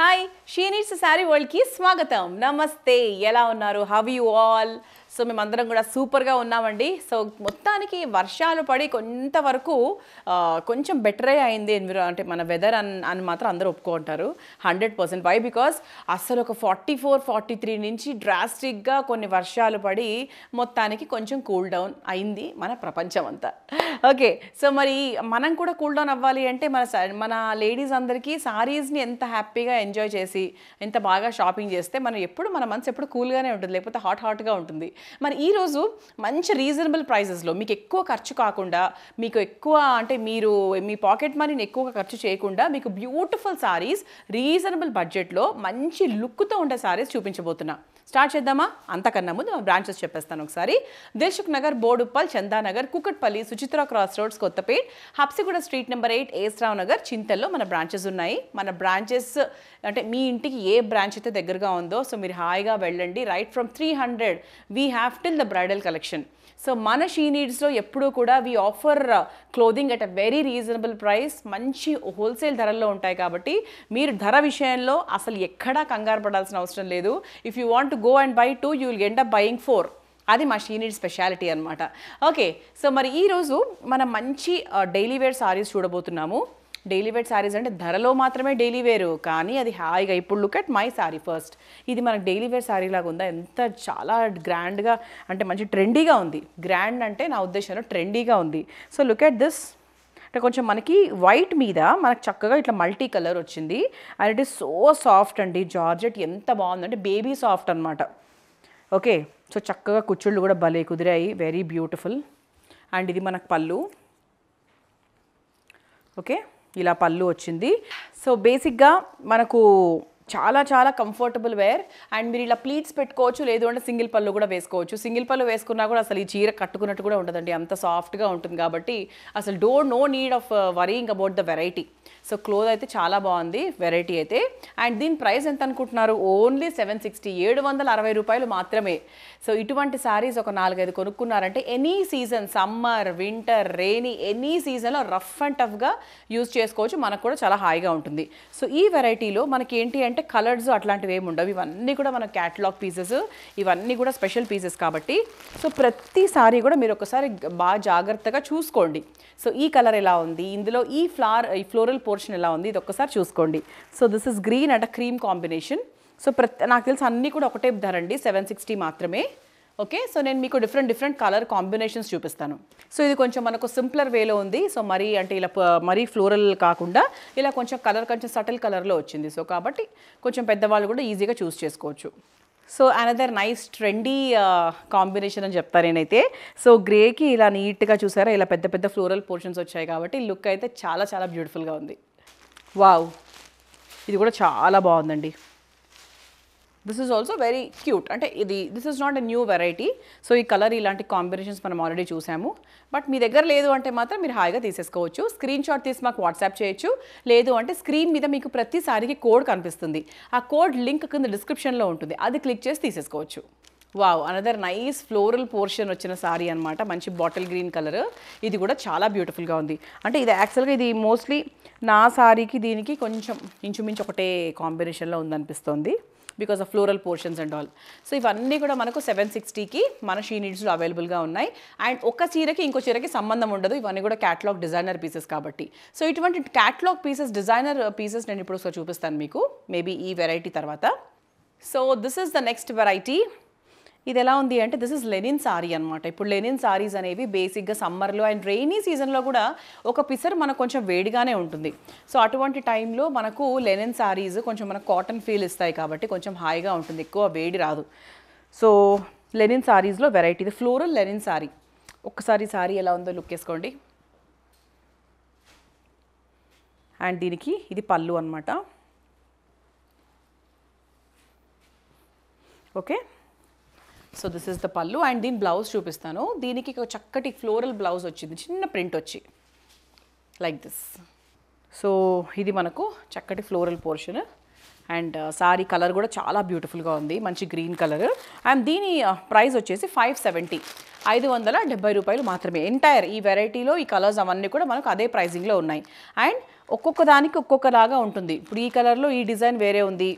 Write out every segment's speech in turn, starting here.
Hi షీనీస్ sari వరల్డ్కి స్వాగతం నమస్తే ఎలా ఉన్నారు హవ్ యూ ఆల్ సో మేమందరం కూడా సూపర్గా ఉన్నామండి సో మొత్తానికి వర్షాలు పడి కొంతవరకు కొంచెం బెటర్ అయింది ఎన్విరా అంటే మన వెదర్ అని అని మాత్రం అందరూ ఒప్పుకుంటారు హండ్రెడ్ పర్సెంట్ వై బికాస్ అసలు ఒక ఫార్టీ ఫోర్ ఫార్టీ త్రీ నుంచి డ్రాస్టిక్గా కొన్ని వర్షాలు పడి మొత్తానికి కొంచెం కూల్ డౌన్ అయింది మన ప్రపంచం అంతా ఓకే సో మరి మనం కూడా కూల్ డౌన్ అవ్వాలి అంటే మన మన లేడీస్ అందరికీ సారీస్ని ఎంత హ్యాపీగా ఎంజాయ్ చేసి ఎంత బాగా షాపింగ్ చేస్తే మనం ఎప్పుడు మన మనసు ఎప్పుడు కూల్గానే ఉంటుంది లేకపోతే హాట్ హాట్గా ఉంటుంది మరి ఈరోజు మంచి రీజనబుల్ ప్రైజెస్లో మీకు ఎక్కువ ఖర్చు కాకుండా మీకు ఎక్కువ అంటే మీరు మీ పాకెట్ మనీని ఎక్కువగా ఖర్చు చేయకుండా మీకు బ్యూటిఫుల్ సారీస్ రీజనబుల్ బడ్జెట్లో మంచి లుక్తో ఉండే సారీస్ చూపించబోతున్నాను స్టార్ట్ చేద్దామా అంతకన్నా ముందు బ్రాంచెస్ చెప్పేస్తాను ఒకసారి Dilsukhnagar Boduppal Chandanagar Kukatpally Suchitra cross roads Kothapet Habsiguda street number eight ఏస్రావు నగర్ చింతల్లో మన బ్రాంచెస్ ఉన్నాయి మన బ్రాంచెస్ అంటే మీ ఇంటికి ఏ బ్రాంచ్ అయితే దగ్గరగా ఉందో సో మీరు హాయిగా వెళ్ళండి right from three hundred we have till the bridal collection so మన షీ నీడ్స్లో ఎప్పుడూ కూడా we offer clothing at a very reasonable price మంచి హోల్సేల్ ధరల్లో ఉంటాయి కాబట్టి మీరు ధర విషయంలో అసలు ఎక్కడా కంగారు పడాల్సిన అవసరం లేదు if you want go and buy two you will end up buying four అది మా షీనీడ్ స్పెషాలిటీ అనమాట ఓకే సో మరి ఈరోజు మనం మంచి డైలీ వేర్ సారీస్ చూడబోతున్నాము డైలీ వేర్ శారీస్ అంటే ధరలో మాత్రమే డైలీ వేరు కానీ అది హాయిగా ఇప్పుడు look at my sari first ఇది మనకు డైలీ వేర్ శారీ లాగా ఉందా ఎంత చాలా గ్రాండ్గా అంటే మంచి ట్రెండీగా ఉంది గ్రాండ్ అంటే నా ఉద్దేశంలో ట్రెండీగా ఉంది సో లుక్ అట్ దిస్ అంటే కొంచెం మనకి వైట్ మీద మనకు చక్కగా ఇట్లా మల్టీ కలర్ వచ్చింది and it is so soft అండి జార్జెట్ ఎంత బాగుందంటే బేబీ సాఫ్ట్ అనమాట ఓకే సో చక్కగా కుచ్చుళ్ళు కూడా భలే కుదిరాయి వెరీ బ్యూటిఫుల్ అండ్ ఇది మనకు పళ్ళు ఓకే ఇలా పళ్ళు వచ్చింది సో బేసిక్గా మనకు చాలా చాలా కంఫర్టబుల్ వేర్ అండ్ మీరు ఇలా ప్లీట్స్ పెట్టుకోవచ్చు లేదు అంటే సింగిల్ పళ్ళు కూడా వేసుకోవచ్చు సింగిల్ పళ్ళు వేసుకున్నా కూడా అసలు ఈ చీర కట్టుకున్నట్టు కూడా ఉండదండి అంత సాఫ్ట్గా ఉంటుంది కాబట్టి అసలు డోర్ no need of worrying about the variety so cloth అయితే చాలా బాగుంది వెరైటీ అయితే అండ్ దీని ప్రైస్ ఎంత అనుకుంటున్నారు ఓన్లీ సెవెన్ సిక్స్టీ ఏడు వందల అరవై రూపాయలు మాత్రమే సో ఇటువంటి శారీస్ ఒక నాలుగైదు కొనుక్కున్నారంటే any season summer winter rainy any సీజన్లో రఫ్ అండ్ టఫ్గా యూజ్ చేసుకోవచ్చు మనకు కూడా చాలా హాయిగా ఉంటుంది సో ఈ వెరైటీలో మనకి ఏంటి అంటే అంటే కలర్స్ అట్లాంటివి ఏమి ఉండవు ఇవన్నీ కూడా మన క్యాటలాగ్ పీసెస్ ఇవన్నీ కూడా స్పెషల్ పీసెస్ కాబట్టి సో ప్రతిసారి కూడా మీరు ఒకసారి బాగా జాగ్రత్తగా చూసుకోండి సో ఈ కలర్ ఎలా ఉంది ఇందులో ఈ ఫ్లార్ ఈ ఫ్లోరల్ పోర్షన్ ఎలా ఉంది ఇది ఒక్కసారి చూసుకోండి so this is green and cream combination so ప్రతి నాకు తెలిసి అన్నీ కూడా ఒకటే ధర అండి సెవెన్ సిక్స్టీ మాత్రమే ఓకే సో నేను మీకు డిఫరెంట్ డిఫరెంట్ కలర్ కాంబినేషన్స్ చూపిస్తాను సో ఇది కొంచెం మనకు సింప్లర్ వేలో ఉంది సో మరీ అంటే ఇలా మరీ ఫ్లోరల్ కాకుండా ఇలా కొంచెం కలర్ కొంచెం సటిల్ కలర్లో వచ్చింది సో కాబట్టి కొంచెం పెద్దవాళ్ళు కూడా ఈజీగా చూస్ చేసుకోవచ్చు so another nice trendy combination అని చెప్తాను నేనైతే సో గ్రేకి ఇలా నీట్గా చూసారా ఇలా పెద్ద పెద్ద ఫ్లోరల్ పోర్షన్స్ వచ్చాయి కాబట్టి లుక్ అయితే చాలా చాలా బ్యూటిఫుల్గా ఉంది వావ్ ఇది కూడా చాలా బాగుందండి this is also very cute అంటే ఇది this is not a new variety so ఈ కలర్ ఇలాంటి కాంబినేషన్స్ మనం ఆల్రెడీ చూసాము బట్ మీ దగ్గర లేదు అంటే మాత్రం మీరు హాయిగా తీసేసుకోవచ్చు స్క్రీన్ షాట్ తీసి మాకు వాట్సాప్ చేయొచ్చు లేదు అంటే స్క్రీన్ మీద మీకు ప్రతిసారికి కోడ్ కనిపిస్తుంది ఆ కోడ్ లింక్ కింద డిస్క్రిప్షన్లో ఉంటుంది అది క్లిక్ చేసి తీసేసుకోవచ్చు wow another nice floral portion వచ్చిన సారీ అనమాట మంచి బాటిల్ గ్రీన్ కలర్ ఇది కూడా చాలా బ్యూటిఫుల్గా ఉంది అంటే ఇది యాక్చువల్గా ఇది మోస్ట్లీ నా సారీకి దీనికి కొంచెం ఇంచుమించు ఒకటే కాంబినేషన్లో ఉందనిపిస్తుంది because of floral portions and all so ఇవన్నీ కూడా మనకు సెవెన్ సిక్స్టీకి మన షీ నీడ్స్లో అవైలబుల్గా ఉన్నాయి అండ్ ఒక చీరకి ఇంకో చీరకి సంబంధం ఉండదు ఇవన్నీ కూడా క్యాట్లాగ్ డిజైనర్ పీసెస్ కాబట్టి సో ఇటువంటి క్యాట్లాగ్ పీసెస్ డిజైనర్ పీసెస్ నేను ఇప్పుడు చూపిస్తాను మీకు మేబీ ఈ వెరైటీ తర్వాత so this is the next variety ఇది ఎలా ఉంది అంటే దిస్ ఇస్ లెనిన్ సారీ అనమాట ఇప్పుడు లెనిన్ సారీస్ అనేవి బేసిక్గా సమ్మర్లో అండ్ రెయినీ సీజన్లో కూడా ఒక పిసర్ మనకు కొంచెం వేడిగానే ఉంటుంది సో అటువంటి టైంలో మనకు లెనిన్ సారీస్ కొంచెం మనకు కాటన్ ఫీల్ ఇస్తాయి కాబట్టి కొంచెం హాయిగా ఉంటుంది ఎక్కువ వేడి రాదు సో లెనిన్ సారీస్లో వెరైటీ ఇది ఫ్లోరల్ లెనిన్ సారీ ఒక్కసారి సారీ ఎలా ఉందో లుక్ వేసుకోండి అండ్ దీనికి ఇది పళ్ళు అనమాట okay so this is the pallu and దీని బ్లౌజ్ చూపిస్తాను దీనికి చక్కటి ఫ్లోరల్ బ్లౌజ్ వచ్చింది చిన్న ప్రింట్ వచ్చి లైక్ దిస్ సో ఇది మనకు చక్కటి floral portion and sari colour కూడా చాలా బ్యూటిఫుల్గా ఉంది మంచి గ్రీన్ కలర్ అండ్ దీని ప్రైస్ uh, వచ్చేసి ఫైవ్ సెవెంటీ ఐదు వందల డెబ్బై రూపాయలు మాత్రమే ఎంటైర్ ఈ వెరైటీలో ఈ కలర్స్ అవన్నీ కూడా మనకు అదే ప్రైజింగ్లో ఉన్నాయి అండ్ ఒక్కొక్క దానికి ఒక్కొక్కలాగా ఉంటుంది ఇప్పుడు ఈ కలర్లో ఈ డిజైన్ వేరే ఉంది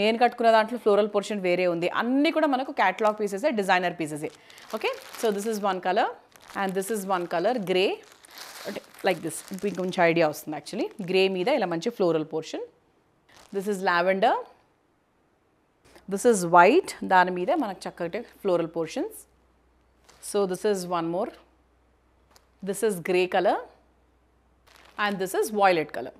నేను కట్టుకున్న దాంట్లో ఫ్లోరల్ పోర్షన్ వేరే ఉంది అన్నీ కూడా మనకు క్యాటలాగ్ పీసెసే డిజైనర్ పీసెసే okay so this is one colour and this is one colour grey like this మీకు కొంచెం ఐడియా వస్తుంది యాక్చువల్లీ గ్రే మీద ఇలా మంచి floral portion this is lavender this is white దాని మీద మనకు చక్కటి floral portions so this is one more this is grey colour and this is violet colour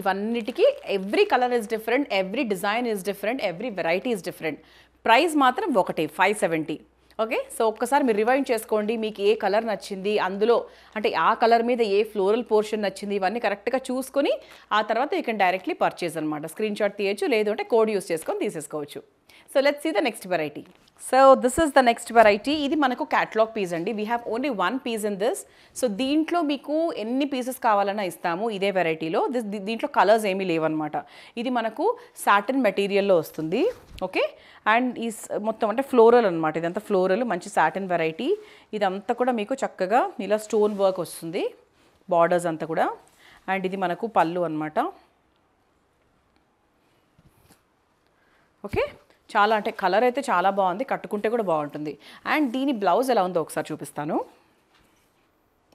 ఇవన్నిటికీ every colour is different every design is different every variety is different price మాత్రం ఒకటి five seventy okay so ఒక్కసారి మీరు rewind చేసుకోండి మీకు ఏ colour నచ్చింది అందులో అంటే ఆ కలర్ మీద ఏ ఫ్లోరల్ పోర్షన్ నచ్చింది ఇవన్నీ కరెక్ట్గా చూసుకొని ఆ తర్వాత యూ కెన్ డైరెక్ట్లీ పర్చేజ్ అనమాట స్క్రీన్ షాట్ తీయచ్చు లేదు అంటే కోడ్ యూస్ చేసుకొని తీసేసుకోవచ్చు so let see the next variety so this is the next variety ఇది మనకు క్యాట్లాగ్ పీస్ అండి we have only one piece in this so దీంట్లో మీకు ఎన్ని పీసెస్ కావాలన్నా ఇస్తాము ఇదే వెరైటీలో దిస్ దీంట్లో కలర్స్ ఏమీ లేవన్నమాట ఇది మనకు సాటన్ మెటీరియల్లో వస్తుంది ఓకే అండ్ ఈ మొత్తం అంటే ఫ్లోరల్ అనమాట ఇదంతా ఫ్లోరల్ మంచి సాటిన్ వెరైటీ ఇదంతా కూడా మీకు చక్కగా ఇలా స్టోన్ వర్క్ వస్తుంది బార్డర్స్ అంతా కూడా అండ్ ఇది మనకు పళ్ళు అనమాట ఓకే చాలా అంటే కలర్ అయితే చాలా బాగుంది కట్టుకుంటే కూడా బాగుంటుంది అండ్ దీని బ్లౌజ్ ఎలా ఉందో ఒకసారి చూపిస్తాను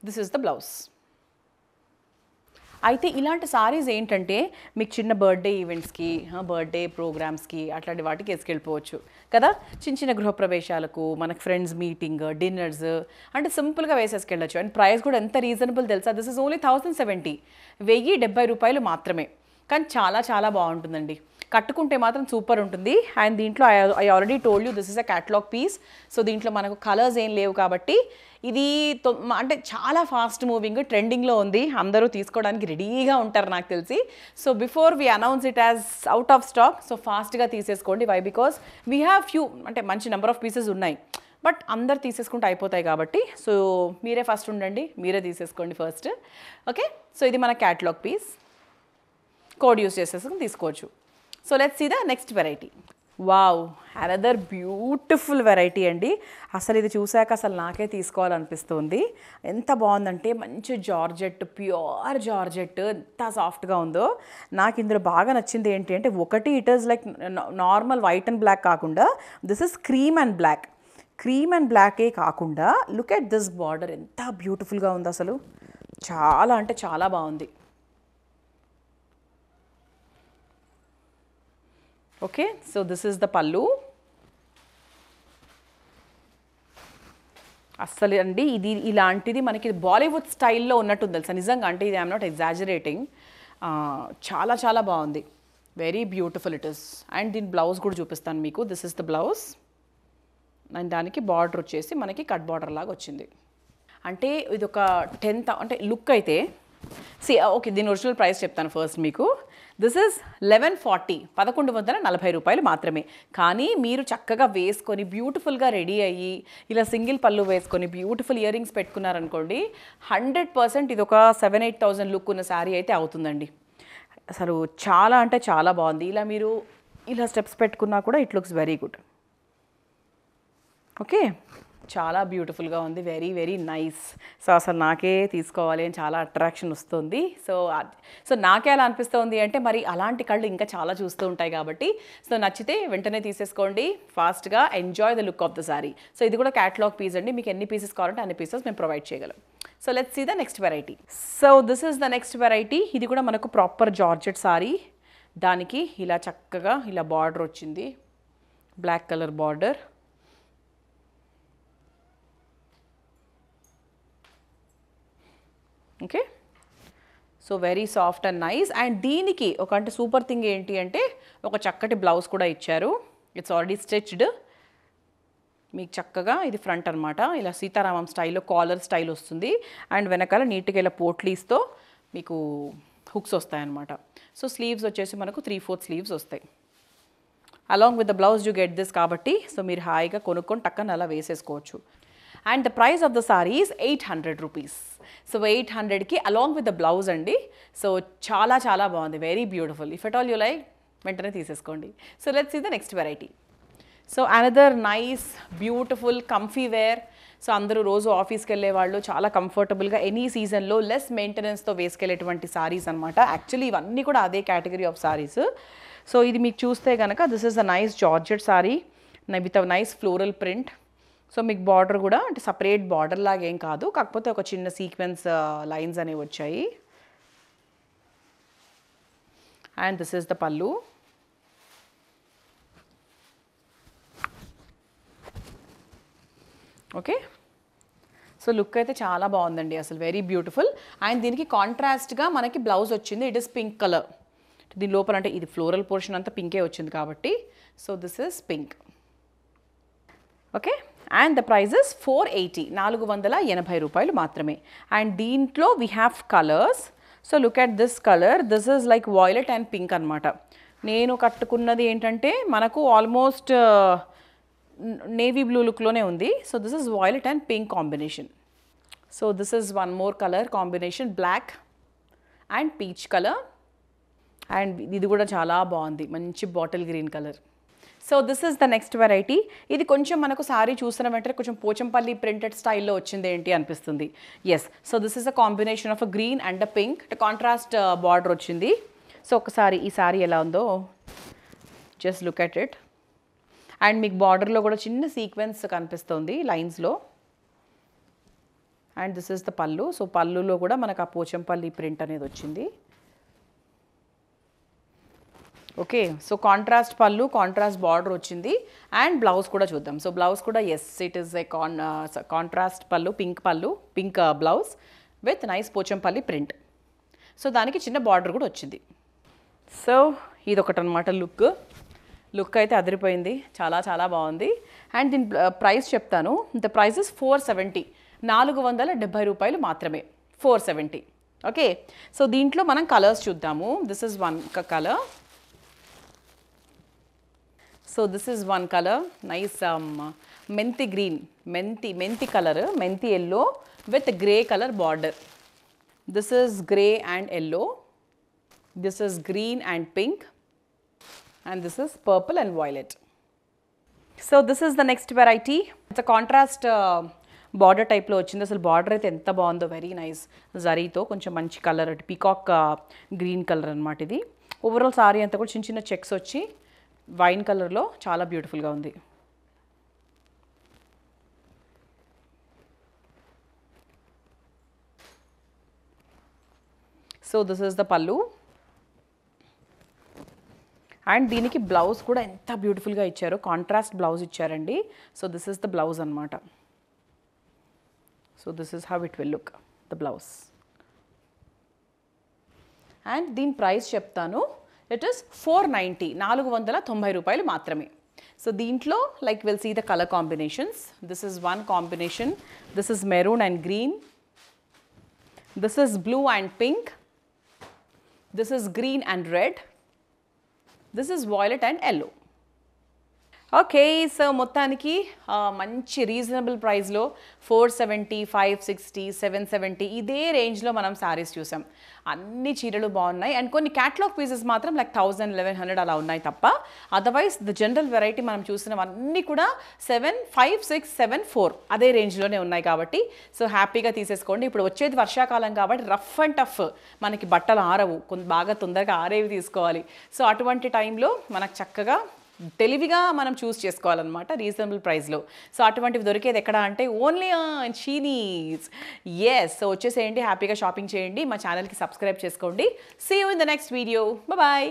దిస్ ఈస్ ద బ్లౌజ్ అయితే ఇలాంటి సారీస్ ఏంటంటే మీకు చిన్న బర్త్డే ఈవెంట్స్కి బర్త్డే ప్రోగ్రామ్స్కి అట్లాంటి వాటికి వేసుకెళ్ళిపోవచ్చు కదా చిన్న చిన్న గృహప్రవేశాలకు మనకు ఫ్రెండ్స్ మీటింగ్ డిన్నర్స్ అంటే సింపుల్గా వేసేసుకెళ్ళచ్చు అండ్ ప్రైస్ కూడా ఎంత రీజనబుల్ తెలుసా this is only thousand seventy వెయ్యి డెబ్బై రూపాయలు మాత్రమే కానీ చాలా చాలా బాగుంటుందండి కట్టుకుంటే మాత్రం సూపర్ ఉంటుంది అండ్ దీంట్లో I I already told you this is a catalogue piece so దీంట్లో మనకు కలర్స్ ఏం లేవు కాబట్టి ఇది అంటే చాలా ఫాస్ట్ మూవింగ్ ట్రెండింగ్లో ఉంది అందరూ తీసుకోవడానికి రెడీగా ఉంటారు నాకు తెలిసి so before we announce it as out of stock so ఫాస్ట్గా తీసేసుకోండి why because we have few అంటే మంచి నెంబర్ ఆఫ్ పీసెస్ ఉన్నాయి బట్ అందరు తీసేసుకుంటే అయిపోతాయి కాబట్టి సో మీరే ఫస్ట్ ఉండండి మీరే తీసేసుకోండి ఫస్ట్ ఓకే సో ఇది మన క్యాట్లాగ్ పీస్ కోడ్ యూస్ చేసేసుకుని తీసుకోవచ్చు so let's see the next variety wow another beautiful variety అండి అసలు ఇది చూశాక అసలు నాకే తీసుకోవాలనిపిస్తుంది ఎంత బాగుందంటే మంచి జార్జెట్ ప్యూర్ జార్జెట్ ఎంత సాఫ్ట్గా ఉందో నాకు ఇందులో బాగా నచ్చింది ఏంటి అంటే ఒకటి it is like normal white and black కాకుండా this is cream and black cream and బ్లాకే కాకుండా లుక్ ఎట్ దిస్ బార్డర్ ఎంత బ్యూటిఫుల్గా ఉంది అసలు చాలా అంటే చాలా బాగుంది Okay, so this is the pallu. అస్సలు అండి ఇది ఇలాంటిది మనకి బాలీవుడ్ స్టైల్లో ఉన్నట్టుంది తెలుసా నిజంగా అంటే ఇది ఐఎమ్ నాట్ ఎగ్జాజరేటింగ్ చాలా చాలా బాగుంది very beautiful it is and దీని బ్లౌజ్ కూడా చూపిస్తాను మీకు this is the blouse and దానికి బార్డర్ వచ్చేసి మనకి కట్ బార్డర్ లాగా వచ్చింది అంటే ఇది ఒక టెన్త్ అంటే లుక్ అయితే సి ఓకే దీని ఒరిజినల్ ప్రైస్ చెప్తాను ఫస్ట్ మీకు దిస్ ఇస్ లెవెన్ ఫార్టీ పదకొండు వందల నలభై రూపాయలు మాత్రమే కానీ మీరు చక్కగా వేసుకొని బ్యూటిఫుల్గా రెడీ అయ్యి ఇలా సింగిల్ పళ్ళు వేసుకొని బ్యూటిఫుల్ ఇయర్ రింగ్స్ పెట్టుకున్నారనుకోండి హండ్రెడ్ పర్సెంట్ ఇది ఒక సెవెన్ ఎయిట్ థౌజండ్ లుక్ ఉన్న శారీ అయితే అవుతుందండి అసలు చాలా అంటే చాలా బాగుంది ఇలా మీరు ఇలా స్టెప్స్ పెట్టుకున్నా కూడా it looks very good okay చాలా బ్యూటిఫుల్గా ఉంది వెరీ వెరీ నైస్ సో అసలు నాకే తీసుకోవాలి అని చాలా అట్రాక్షన్ వస్తుంది సో సో నాకే అలా అనిపిస్తుంది అంటే మరి అలాంటి కళ్ళు ఇంకా చాలా చూస్తూ ఉంటాయి కాబట్టి సో నచ్చితే వెంటనే తీసేసుకోండి ఫాస్ట్గా enjoy the look of the sari so ఇది కూడా క్యాట్లాగ్ పీస్ అండి మీకు ఎన్ని పీసెస్ కావాలంటే అన్ని పీసెస్ మేము ప్రొవైడ్ చేయగలం so let's see the next variety so this is the next variety ఇది కూడా మనకు ప్రాపర్ జార్జెట్ సారీ దానికి ఇలా చక్కగా ఇలా బార్డర్ వచ్చింది black colour border okay so very soft and nice and దీనికి ఒక అంటే సూపర్ థింగ్ ఏంటి అంటే ఒక చక్కటి బ్లౌజ్ కూడా ఇచ్చారు ఇట్స్ ఆల్రెడీ స్టిచ్డ్ మీకు చక్కగా ఇది ఫ్రంట్ అనమాట ఇలా సీతారామం స్టైల్లో కాలర్ స్టైల్ వస్తుంది అండ్ వెనకాల నీట్గా ఇలా పోట్లీస్తో మీకు హుక్స్ వస్తాయన్నమాట సో స్లీవ్స్ వచ్చేసి మనకు త్రీ ఫోర్త్ స్లీవ్స్ వస్తాయి along with the blouse you get this కాబట్టి సో మీరు హాయిగా కొనుక్కొని టక్కన అలా వేసేసుకోవచ్చు and the price of the saris eight hundred rupees so eight హండ్రెడ్కి అలాంగ్ విత్ ద బ్లౌజ్ అండి సో చాలా చాలా బాగుంది very beautiful if at all you like వెంటనే తీసేసుకోండి so let's see the next variety so another nice beautiful comfy wear so అందరూ రోజు ఆఫీస్కి వెళ్ళే వాళ్ళు చాలా కంఫర్టబుల్గా ఎనీ సీజన్లో లెస్ మెయింటెనెన్స్తో వేసుకెళ్ళేటువంటి సారీస్ అనమాట యాక్చువల్లీ ఇవన్నీ కూడా అదే కేటగిరీ ఆఫ్ సారీస్ సో ఇది మీకు చూస్తే కనుక this is a nice georgette sari with a nice floral print so మీకు బార్డర్ కూడా అంటే సపరేట్ బార్డర్ లాగా ఏం కాదు కాకపోతే ఒక చిన్న సీక్వెన్స్ లైన్స్ అనేవి వచ్చాయి and this is the pallu okay so look అయితే చాలా బాగుందండి అసలు వెరీ బ్యూటిఫుల్ అండ్ దీనికి కాంట్రాస్ట్గా మనకి బ్లౌజ్ వచ్చింది ఇట్ ఇస్ పింక్ కలర్ దీని లోపల అంటే ఇది ఫ్లోరల్ పోర్షన్ అంతా పింకే వచ్చింది కాబట్టి so this is pink okay and the prices four eighty నాలుగు వందల ఎనభై రూపాయలు మాత్రమే అండ్ దీంట్లో we have colours so look at this colour this is like violet and pink అనమాట నేను కట్టుకున్నది ఏంటంటే మనకు ఆల్మోస్ట్ నేవీ బ్లూ లుక్లోనే ఉంది so this is violet and pink combination so this is one more colour combination black and peach colour and ఇది కూడా చాలా బాగుంది మంచి bottle green colour so this is the next variety ఇది కొంచెం మనకు సారీ చూసిన వెంటనే కొంచెం పోచంపల్లి ప్రింటెడ్ స్టైల్లో వచ్చింది ఏంటి అనిపిస్తుంది yes so this is a combination of green and pink contrast border వచ్చింది సో ఒకసారి ఈ సారీ ఎలా ఉందో just look at it and మీకు బార్డర్లో కూడా చిన్న సీక్వెన్స్ కనిపిస్తుంది లైన్స్లో and this is the pallu so పళ్ళులో కూడా మనకు ఆ పోచంపల్లి ప్రింట్ అనేది వచ్చింది okay so contrast pallu contrast border వచ్చింది అండ్ బ్లౌజ్ కూడా చూద్దాం సో బ్లౌజ్ కూడా yes it is a con contrast పళ్ళు pink pallu pink blouse with nice Pochampally print so దానికి చిన్న బార్డర్ కూడా వచ్చింది సో ఇదొకటి అనమాట లుక్ లుక్ అయితే అదిరిపోయింది చాలా చాలా బాగుంది అండ్ దీని ప్రైస్ uh, చెప్తాను the price is four seventy నాలుగు వందల డెబ్బై రూపాయలు మాత్రమే ఫోర్ సెవెంటీ ఓకే సో దీంట్లో మనం కలర్స్ చూద్దాము this is one colour so this is one colour nice methi green methi methi colour methi yellow with grey colour border this is grey and yellow this is green and pink and this is purple and violet so this is the next variety it's a contrast border టైప్లో వచ్చింది అసలు border అయితే ఎంత బాగుందో very nice జరీతో కొంచెం మంచి colour peacock green colour అనమాట ఇది ఓవరాల్ సారీ అంతా కూడా చిన్న చిన్న చెక్స్ వచ్చి వైన్ కలర్లో చాలా బ్యూటిఫుల్గా ఉంది so this is the pallu and దీనికి బ్లౌజ్ కూడా ఎంత బ్యూటిఫుల్గా ఇచ్చారు కాంట్రాస్ట్ బ్లౌజ్ ఇచ్చారండి so this is the blouse అనమాట so this is how it will look the blouse and దీని ప్రైస్ చెప్తాను it is 490 so like we'll see the color combinations this is one combination this is maroon and green this is blue and pink this is green and red this is violet and yellow okay so మొత్తానికి మంచి reasonable ప్రైస్లో four seventy five sixty seven seventy ఇదే రేంజ్లో మనం శారీస్ చూసాం అన్ని చీరలు బాగున్నాయి అండ్ కొన్ని క్యాట్లాగ్ పీసెస్ మాత్రం లైక్ థౌజండ్ లెవెన్ హండ్రెడ్ అలా ఉన్నాయి తప్ప అదర్వైజ్ ద జనరల్ వెరైటీ మనం చూసినవన్నీ కూడా seven five six seven four అదే రేంజ్లోనే ఉన్నాయి కాబట్టి సో హ్యాపీగా తీసేసుకోండి ఇప్పుడు వచ్చేది వర్షాకాలం కాబట్టి రఫ్ అండ్ టఫ్ మనకి బట్టలు ఆరవు కొంత బాగా తొందరగా ఆరేవి తీసుకోవాలి సో అటువంటి టైంలో మనకు చక్కగా తెలివిగా మనం చూస్ చేసుకోవాలన్నమాట రీజనబుల్ ప్రైస్లో సో అటువంటివి దొరికేది ఎక్కడ అంటే ఓన్లీ చీనీస్ ఎస్ సో వచ్చేసేయండి హ్యాపీగా షాపింగ్ చేయండి మా ఛానల్కి సబ్స్క్రైబ్ చేసుకోండి see you in the next video bye